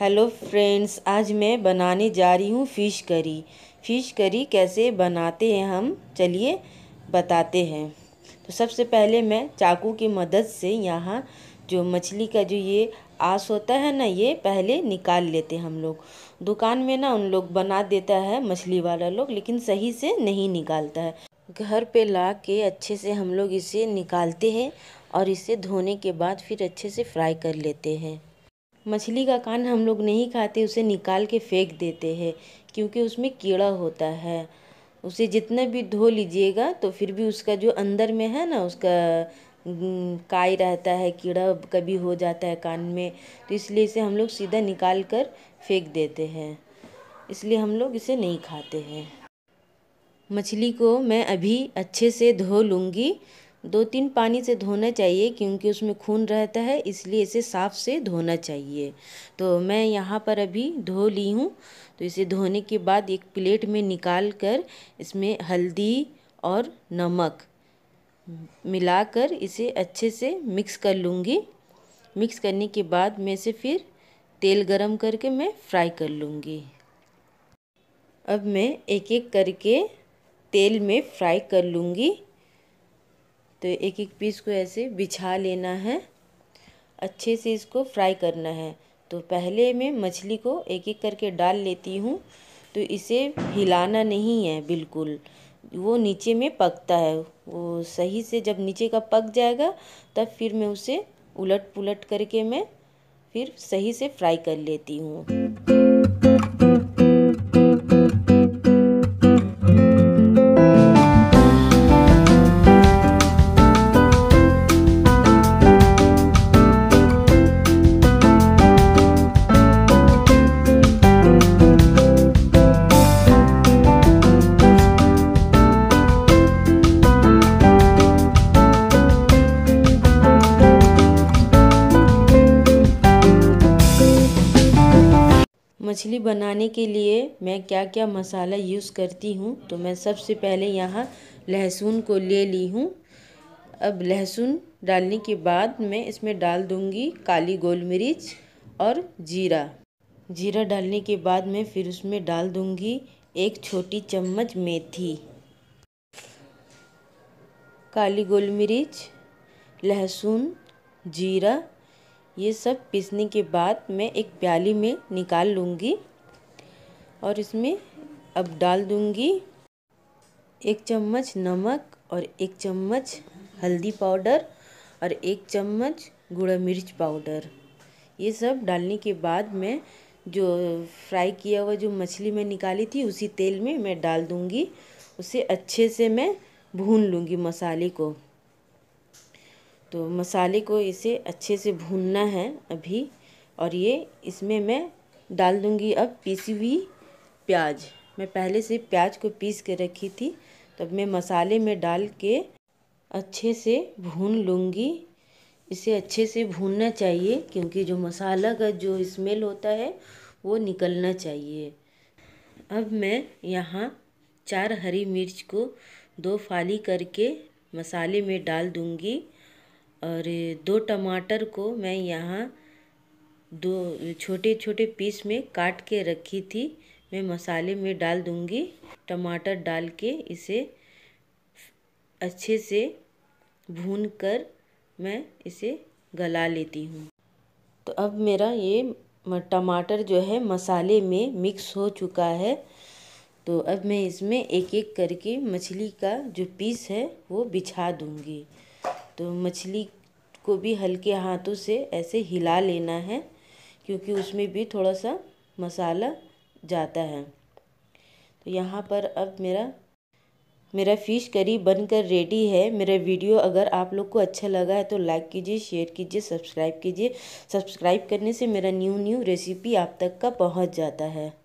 hello friends आज मैं बनाने जा रही हूँ फ़िश करी फ़िश करी कैसे बनाते हैं हम चलिए बताते हैं तो सबसे पहले मैं चाकू की मदद से यहाँ जो मछली का जो ये आस होता है ना ये पहले निकाल लेते हम लोग दुकान में ना उन लोग बना देता है मछली वाला लोग लेकिन सही से नहीं निकालता है घर पे ला के अच्छे से हम लोग इसे निकालते हैं और इसे धोने के बाद फिर अच्छे से फ्राई कर लेते हैं मछली का कान हम लोग नहीं खाते उसे निकाल के फेंक देते हैं क्योंकि उसमें कीड़ा होता है उसे जितना भी धो लीजिएगा तो फिर भी उसका जो अंदर में है ना उसका काय रहता है कीड़ा कभी हो जाता है कान में तो इसलिए इसे हम लोग सीधा निकाल कर फेंक देते हैं इसलिए हम लोग इसे नहीं खाते हैं मछली को मैं अभी अच्छे से धो लूँगी दो तीन पानी से धोना चाहिए क्योंकि उसमें खून रहता है इसलिए इसे साफ़ से धोना चाहिए तो मैं यहाँ पर अभी धो ली हूँ तो इसे धोने के बाद एक प्लेट में निकाल कर इसमें हल्दी और नमक मिलाकर इसे अच्छे से मिक्स कर लूँगी मिक्स करने के बाद मैं इसे फिर तेल गरम करके मैं फ्राई कर लूँगी अब मैं एक एक करके तेल में फ्राई कर लूँगी तो एक एक पीस को ऐसे बिछा लेना है अच्छे से इसको फ्राई करना है तो पहले मैं मछली को एक एक करके डाल लेती हूँ तो इसे हिलाना नहीं है बिल्कुल वो नीचे में पकता है वो सही से जब नीचे का पक जाएगा तब फिर मैं उसे उलट पुलट करके मैं फिर सही से फ्राई कर लेती हूँ मछली बनाने के लिए मैं क्या क्या मसाला यूज़ करती हूँ तो मैं सबसे पहले यहाँ लहसुन को ले ली हूँ अब लहसुन डालने के बाद मैं इसमें डाल दूँगी काली गोल मिर्च और जीरा जीरा डालने के बाद मैं फिर उसमें डाल दूँगी एक छोटी चम्मच मेथी काली गोल मिर्च लहसुन जीरा ये सब पीसने के बाद मैं एक प्याली में निकाल लूँगी और इसमें अब डाल दूँगी एक चम्मच नमक और एक चम्मच हल्दी पाउडर और एक चम्मच गुड़ा मिर्च पाउडर ये सब डालने के बाद मैं जो फ्राई किया हुआ जो मछली मैं निकाली थी उसी तेल में मैं डाल दूँगी उसे अच्छे से मैं भून लूँगी मसाले को तो मसाले को इसे अच्छे से भूनना है अभी और ये इसमें मैं डाल दूँगी अब पीसी हुई प्याज मैं पहले से प्याज को पीस के रखी थी तब मैं मसाले में डाल के अच्छे से भून लूँगी इसे अच्छे से भूनना चाहिए क्योंकि जो मसाला का जो स्मेल होता है वो निकलना चाहिए अब मैं यहाँ चार हरी मिर्च को दो फाली करके मसाले में डाल दूँगी और दो टमाटर को मैं यहाँ दो छोटे छोटे पीस में काट के रखी थी मैं मसाले में डाल दूँगी टमाटर डाल के इसे अच्छे से भून कर मैं इसे गला लेती हूँ तो अब मेरा ये टमाटर जो है मसाले में मिक्स हो चुका है तो अब मैं इसमें एक एक करके मछली का जो पीस है वो बिछा दूँगी तो मछली को भी हल्के हाथों से ऐसे हिला लेना है क्योंकि उसमें भी थोड़ा सा मसाला जाता है तो यहाँ पर अब मेरा मेरा फ़िश करी बनकर रेडी है मेरा वीडियो अगर आप लोग को अच्छा लगा है तो लाइक कीजिए शेयर कीजिए सब्सक्राइब कीजिए सब्सक्राइब करने से मेरा न्यू न्यू रेसिपी आप तक का पहुँच जाता है